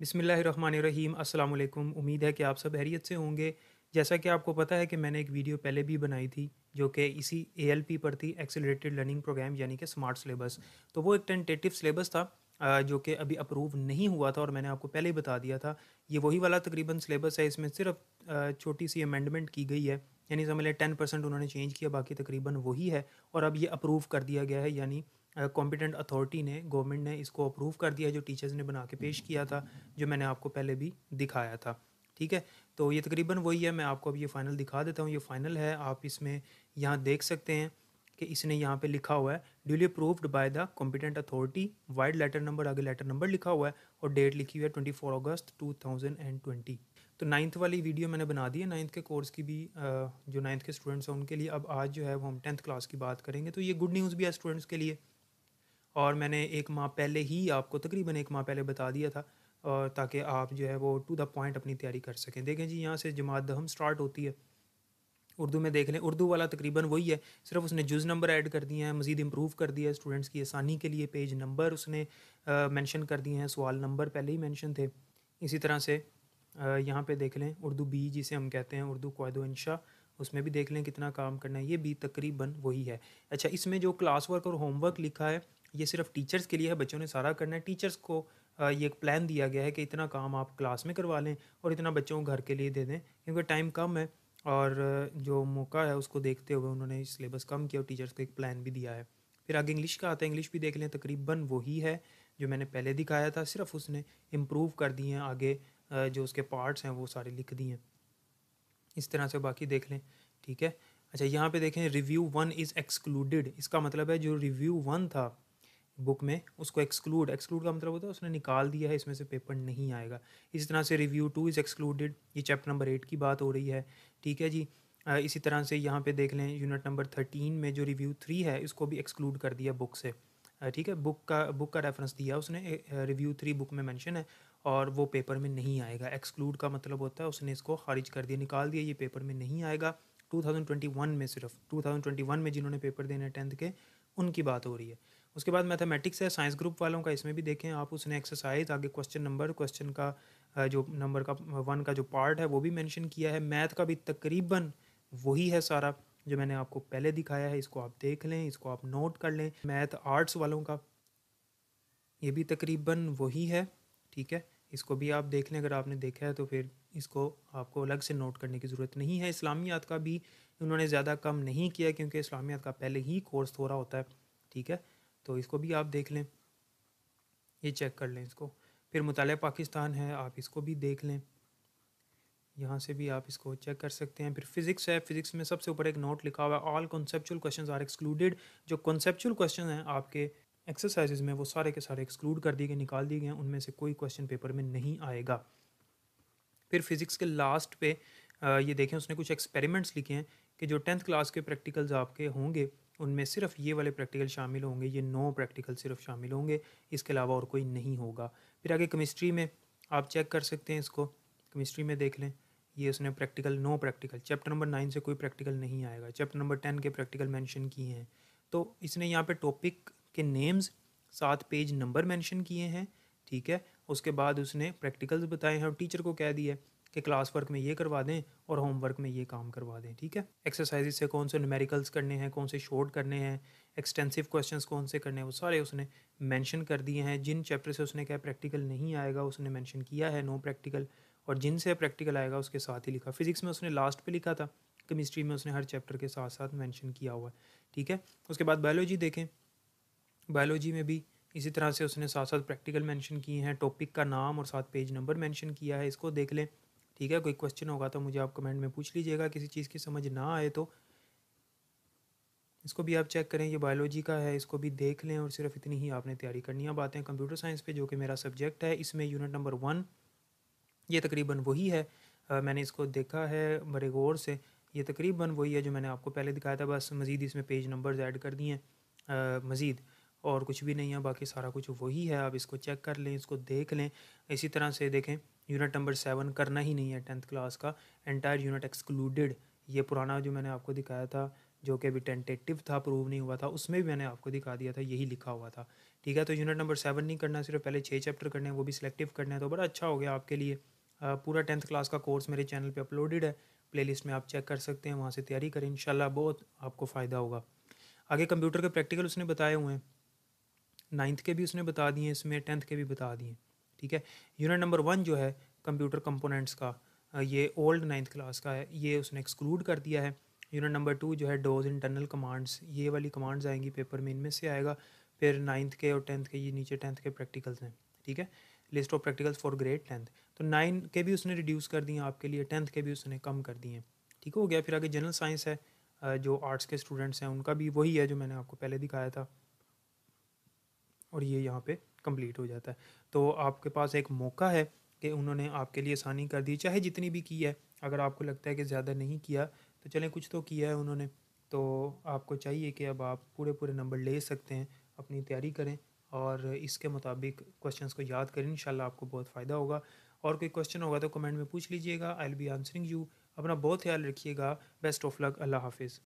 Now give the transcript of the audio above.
बिसमीम् अल्लाम उम्मीद है कि आप सब हैरियत से होंगे जैसा कि आपको पता है कि मैंने एक वीडियो पहले भी बनाई थी जो कि इसी ए पर थी एक्सेलरेटेड लर्निंग प्रोग्राम यानी कि स्मार्ट सिलेबस तो वो एक टेंटेटिव सिलेबस था जो कि अभी अप्रूव नहीं हुआ था और मैंने आपको पहले ही बता दिया था ये वही वाला तकरीबन सिलेबस है इसमें सिर्फ छोटी सी अमेंडमेंट की गई है यानी समझ लें टेन परसेंट उन्होंने चेंज किया बाकी तकरीबन वही है और अब ये अप्रूव कर दिया गया है यानी कॉम्पिटेंट अथॉरिटी ने गवर्नमेंट ने इसको अप्रूव कर दिया जो टीचर्स ने बना के पेश किया था जो मैंने आपको पहले भी दिखाया था ठीक है तो ये तकरीबन वही है मैं आपको अब ये फ़ाइनल दिखा देता हूँ ये फ़ाइनल है आप इसमें यहाँ देख सकते हैं कि इसने यहाँ पे लिखा हुआ है duly approved by the competent authority vide letter number आगे लेटर नंबर लिखा हुआ है और डेट लिखी हुई है twenty four August two thousand and twenty तो नाइन्थ वाली वीडियो मैंने बना दी है नाइन्थ के कोर्स की भी जो नाइन्थ के स्टूडेंट्स हैं उनके लिए अब आज जो है वो हम टेंथ क्लास की बात करेंगे तो ये गुड न्यूज़ भी है स्टूडेंट्स के लिए और मैंने एक माह पहले ही आपको तकरीबन एक माह पहले बता दिया था और ताकि आप जो है वो टू द पॉइंट अपनी तैयारी कर सकें देखें जी यहाँ से जमात दहम स्टार्ट होती है उर्दू में देख लें उर्दू वाला तकरीबन वही है सिर्फ उसने जुज़ नंबर ऐड कर दिए हैं मज़ीद इम्प्रूव कर दिया है स्टूडेंट्स की आसानी के लिए पेज नंबर उसने मेंशन कर दिए हैं सवाल नंबर पहले ही मेंशन थे इसी तरह से यहाँ पे देख लें उर्दू बी जिसे हम कहते हैं उर्दू कोद इंशा उसमें भी देख लें कितना काम करना है ये भी तकरीबन वही है अच्छा इसमें जो क्लास वर्क और होमवर्क लिखा है ये सिर्फ टीचर्स के लिए है बच्चों ने सारा करना है टीचर्स को ये एक प्लान दिया गया है कि इतना काम आप क्लास में करवा लें और इतना बच्चों को घर के लिए दे दें क्योंकि टाइम कम है और जो मौका है उसको देखते हुए उन्होंने सिलेबस कम किया और टीचर्स को एक प्लान भी दिया है फिर आगे इंग्लिश का आता है इंग्लिश भी देख लें तकरीबन वही है जो मैंने पहले दिखाया था सिर्फ उसने इम्प्रूव कर दिए हैं आगे जो उसके पार्ट्स हैं वो सारे लिख दिए हैं इस तरह से बाकी देख लें ठीक है अच्छा यहाँ पे देखें रिव्यू वन इज़ एक्सक्लूडेड इसका मतलब है जो रिव्यू वन था बुक में उसको एक्सक्लूड एक्सक्लूड का मतलब होता है उसने निकाल दिया है इसमें से पेपर नहीं आएगा इसी तरह से रिव्यू टू इज़ एक्सक्लूडेड ये चैप्टर नंबर एट की बात हो रही है ठीक है जी इसी तरह से यहाँ पे देख लें यूनिट नंबर थर्टीन में जो रिव्यू थ्री है इसको भी एक्सक्लूड कर दिया बुक से ठीक है बुक का बुक का रेफरेंस दिया उसने रिव्यू थ्री बुक में मैंशन है और वो पेपर में नहीं आएगा एक्सक्लूड का मतलब होता है उसने इसको खारिज कर दिया निकाल दिया ये पेपर में नहीं आएगा 2021 में सिर्फ 2021 में जिन्होंने पेपर देने टेंथ के उनकी बात हो रही है उसके बाद मैथमेटिक्स है साइंस ग्रुप वालों का इसमें भी देखें आप उसने एक्सरसाइज आगे क्वेश्चन नंबर क्वेश्चन का जो नंबर का वन का जो पार्ट है वो भी मैंशन किया है मैथ का भी तकरीबन वही है सारा जो मैंने आपको पहले दिखाया है इसको आप देख लें इसको आप नोट कर लें मैथ आर्ट्स वालों का ये भी तकरीबन वही है ठीक है इसको भी आप देख लें अगर आपने देखा है तो फिर इसको आपको अलग से नोट करने की ज़रूरत नहीं है इस्लामियात का भी उन्होंने ज़्यादा कम नहीं किया क्योंकि इस्लामियात का पहले ही कोर्स थोड़ा होता है ठीक है तो इसको भी आप देख लें ये चेक कर लें इसको फिर मुताल पाकिस्तान है आप इसको भी देख लें यहाँ से भी आप इसको चेक कर सकते हैं फिर फिज़िक्स है फिज़िक्स में सबसे ऊपर एक नोट लिखा हुआ है all conceptual question are excluded जो कॉन्सेप्चुअल क्वेश्चन हैं आपके एक्सरसाइजेज में वो सारे के सारे एक्सक्लूड कर दिए गए निकाल दिए गए उनमें से कोई क्वेश्चन पेपर में नहीं आएगा फिर फिज़िक्स के लास्ट पे ये देखें उसने कुछ एक्सपेरिमेंट्स लिखे हैं कि जो टेंथ क्लास के प्रैक्टिकल्स आपके होंगे उनमें सिर्फ ये वाले प्रैक्टिकल शामिल होंगे ये नौ प्रैक्टिकल सिर्फ शामिल होंगे इसके अलावा और कोई नहीं होगा फिर आगे केमिस्ट्री में आप चेक कर सकते हैं इसको केमिस्ट्री में देख लें ये उसने practical no practical chapter number nine से कोई प्रैक्टिकल नहीं आएगा चैप्टर नंबर टेन के प्रैक्टिकल मेंशन किए हैं तो इसने यहाँ पे टॉपिक के नेम्स सात पेज नंबर मेंशन किए हैं ठीक है उसके बाद उसने प्रैक्टिकल्स बताए हैं और टीचर को कह दिया है कि क्लास वर्क में ये करवा दें और होमवर्क में ये काम करवा दें ठीक है एक्सरसाइज से कौन से न्यूमेरिकल्स करने हैं कौन से शॉर्ट करने हैं एक्सटेंसिव क्वेश्चंस कौन से करने हैं वो सारे उसने मेंशन कर दिए हैं जिन चैप्टर से उसने क्या प्रैक्टिकल नहीं आएगा उसने मेंशन किया है नो प्रैक्टिकल और जिनसे प्रैक्टिकल आएगा उसके साथ ही लिखा फिजिक्स में उसने लास्ट पर लिखा था केमिस्ट्री में उसने हर चैप्टर के साथ साथ मैंशन किया हुआ है ठीक है उसके बाद बायोलॉजी देखें बायोलॉजी में भी इसी तरह से उसने साथ साथ प्रैक्टिकल मेंशन किए हैं टॉपिक का नाम और साथ पेज नंबर मेंशन किया है इसको देख लें ठीक है कोई क्वेश्चन होगा तो मुझे आप कमेंट में पूछ लीजिएगा किसी चीज़ की समझ ना आए तो इसको भी आप चेक करें ये बायोलॉजी का है इसको भी देख लें और सिर्फ इतनी ही आपने तैयारी करनी है बातें कंप्यूटर साइंस पे जो कि मेरा सब्जेक्ट है इसमें यूनिट नंबर वन ये तकरीबन वही है आ, मैंने इसको देखा है बड़े गौर से ये तकरीबन वही है जो मैंने आपको पहले दिखाया था बस मज़ीद इसमें पेज नंबर ऐड कर दिए हैं मज़ीद और कुछ भी नहीं है बाकी सारा कुछ वही है आप इसको चेक कर लें इसको देख लें इसी तरह से देखें यूनिट नंबर सेवन करना ही नहीं है टेंथ क्लास का एंटायर यूनिट एक्सक्लूडेड ये पुराना जो मैंने आपको दिखाया था जो कि अभी टेंटेटिव था प्रूव नहीं हुआ था उसमें भी मैंने आपको दिखा दिया था यही लिखा हुआ था ठीक है तो यूनिट नंबर सेवन नहीं करना सिर्फ पहले छः चैप्टर करने हैं वो भी सिलेक्टिव करने हैं तो बड़ा अच्छा हो गया आपके लिए पूरा टेंथ क्लास का कोर्स मेरे चैनल पे अपलोडेड है प्लेलिस्ट में आप चेक कर सकते हैं वहाँ से तैयारी करें इन बहुत आपको फ़ायदा होगा आगे कंप्यूटर के प्रैक्टिकल उसने बताए हुए हैं नाइन्थ के भी उसने बता दिए इसमें टेंथ के भी बता दिए ठीक है यूनिट नंबर वन जो है कंप्यूटर कंपोनेंट्स का ये ओल्ड नाइन्थ क्लास का है ये उसने एक्सक्लूड कर दिया है यूनिट नंबर टू जो है डोज इंटरनल कमांड्स ये वाली कमांड्स आएंगी पेपर में इनमें से आएगा फिर नाइन्थ के और टेंथ के ये नीचे टेंथ के प्रैक्टिकल्स हैं ठीक है list of practicals for grade tenth तो नाइन के भी उसने रिड्यूस कर दिए आपके लिए टेंथ के भी उसने कम कर दिए ठीक हो गया फिर आगे जनरल साइंस है जो आर्ट्स के स्टूडेंट्स हैं उनका भी वही है जो मैंने आपको पहले दिखाया था और ये यहाँ पे कंप्लीट हो जाता है तो आपके पास एक मौका है कि उन्होंने आपके लिए आसानी कर दी चाहे जितनी भी की है अगर आपको लगता है कि ज़्यादा नहीं किया तो चलें कुछ तो किया है उन्होंने तो आपको चाहिए कि अब आप पूरे पूरे नंबर ले सकते हैं अपनी तैयारी करें और इसके मुताबिक क्वेश्चंस को याद करें इन आपको बहुत फ़ायदा होगा और कोई क्वेश्चन होगा तो कमेंट में पूछ लीजिएगा I'll be answering you अपना बहुत ख्याल रखिएगा बेस्ट ऑफ लक अल्लाह हाफिज़